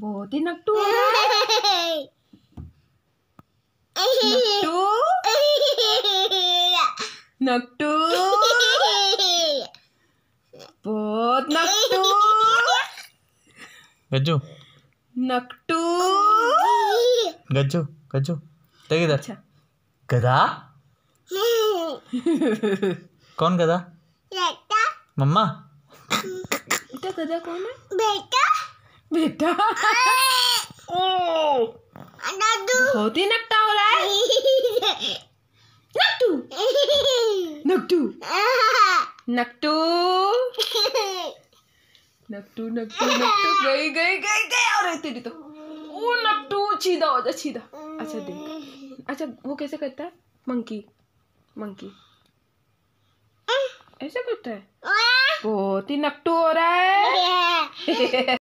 बहुत ही नट्टू हो रहा है बहुत गज्जू गज्जू गज्जू देख इधर अच्छा गधा कौन गधा मम्मा बेटा गधा कौन है बेटा बेटा ओ नट्टू बहुत ही नट्टा हो रहा है नट्टू नट्टू नट्टू नट्टू नट्टू नट्टू गई गई गई गई और तेरी तो ओ नट्टू छीदा हो जा छीदा अच्छा देख अच्छा वो कैसे करता है मंकी मंकी हाँ। ऐसा करता है बहुत ही नट्टू हो रहा है